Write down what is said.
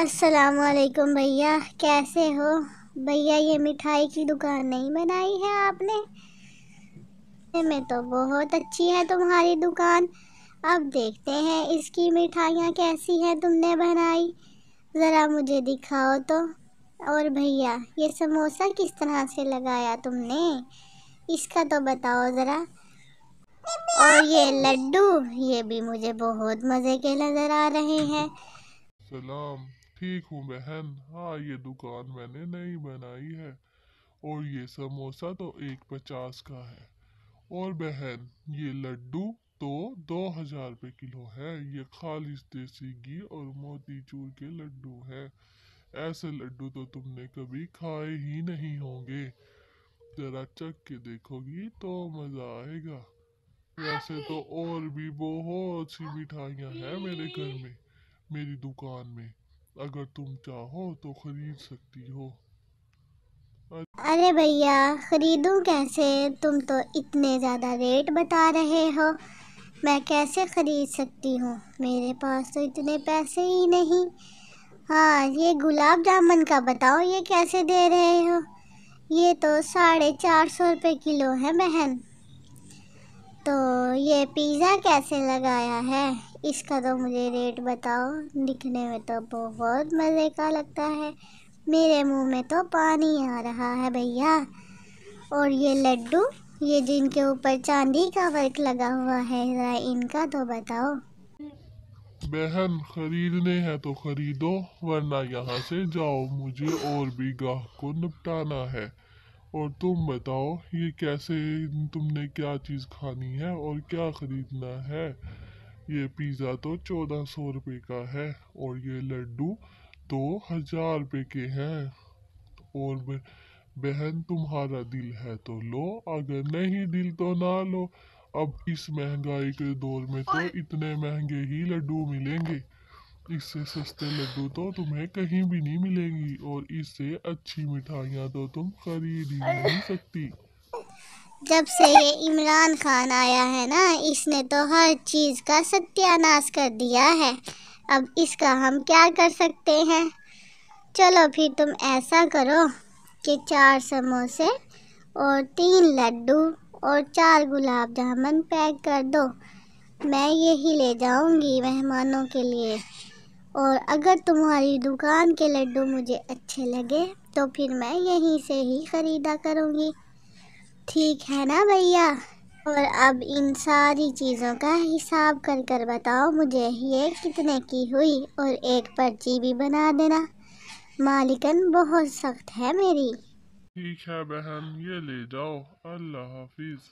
वालेकुम भैया कैसे हो भैया ये मिठाई की दुकान नहीं बनाई है आपने में तो बहुत अच्छी है तुम्हारी दुकान अब देखते हैं इसकी मिठाइयाँ कैसी हैं तुमने बनाई ज़रा मुझे दिखाओ तो और भैया ये समोसा किस तरह से लगाया तुमने इसका तो बताओ ज़रा और ये लड्डू ये भी मुझे बहुत मज़े के नज़र आ रहे हैं सलाम ठीक हूँ बहन हाँ ये दुकान मैंने नहीं बनाई है और ये समोसा तो एक पचास का है और बहन ये लड्डू तो दो हज़ार रुपये किलो है ये खालिश देसी घी और मोती चूर के लड्डू हैं ऐसे लड्डू तो तुमने कभी खाए ही नहीं होंगे ज़रा चख के देखोगी तो मज़ा आएगा वैसे तो और भी बहुत सी मिठाइयाँ हैं मेरे घर में मेरी दुकान में अगर तुम चाहो तो खरीद सकती हो अरे भैया खरीदूं कैसे तुम तो इतने ज़्यादा रेट बता रहे हो मैं कैसे ख़रीद सकती हूँ मेरे पास तो इतने पैसे ही नहीं हाँ ये गुलाब जामुन का बताओ ये कैसे दे रहे हो ये तो साढ़े चार सौ रुपये किलो है बहन तो ये पिज़्ज़ा कैसे लगाया है इसका तो मुझे रेट बताओ दिखने में तो बहुत मज़े का लगता है मेरे मुंह में तो पानी आ रहा है भैया और ये लड्डू ये जिनके ऊपर चांदी का वर्क लगा हुआ है ज़रा इनका तो बताओ बहन खरीदने हैं तो खरीदो वरना यहाँ से जाओ मुझे और भी गाह को निपटाना है और तुम बताओ ये कैसे तुमने क्या चीज़ खानी है और क्या ख़रीदना है ये पिज़्ज़ा तो चौदह सौ रुपये का है और ये लड्डू दो हज़ार रुपये के हैं और बहन तुम्हारा दिल है तो लो अगर नहीं दिल तो ना लो अब इस महंगाई के दौर में तो इतने महंगे ही लड्डू मिलेंगे इससे सस्ते लड्डू तो तुम्हें कहीं भी नहीं मिलेंगी और इससे अच्छी मिठाइयाँ तो तुम खरीद ही नहीं सकती जब से ये इमरान खान आया है ना इसने तो हर चीज़ का सत्यानाश कर दिया है अब इसका हम क्या कर सकते हैं चलो फिर तुम ऐसा करो कि चार समोसे और तीन लड्डू और चार गुलाब जामुन पैक कर दो मैं यही ले जाऊंगी मेहमानों के लिए और अगर तुम्हारी दुकान के लड्डू मुझे अच्छे लगे तो फिर मैं यहीं से ही ख़रीदा करूंगी ठीक है ना भैया और अब इन सारी चीज़ों का हिसाब कर कर बताओ मुझे ये कितने की हुई और एक पर्ची भी बना देना मालिकन बहुत सख्त है मेरी ठीक है बहन ये ले जाओ अल्लाह हाफिज़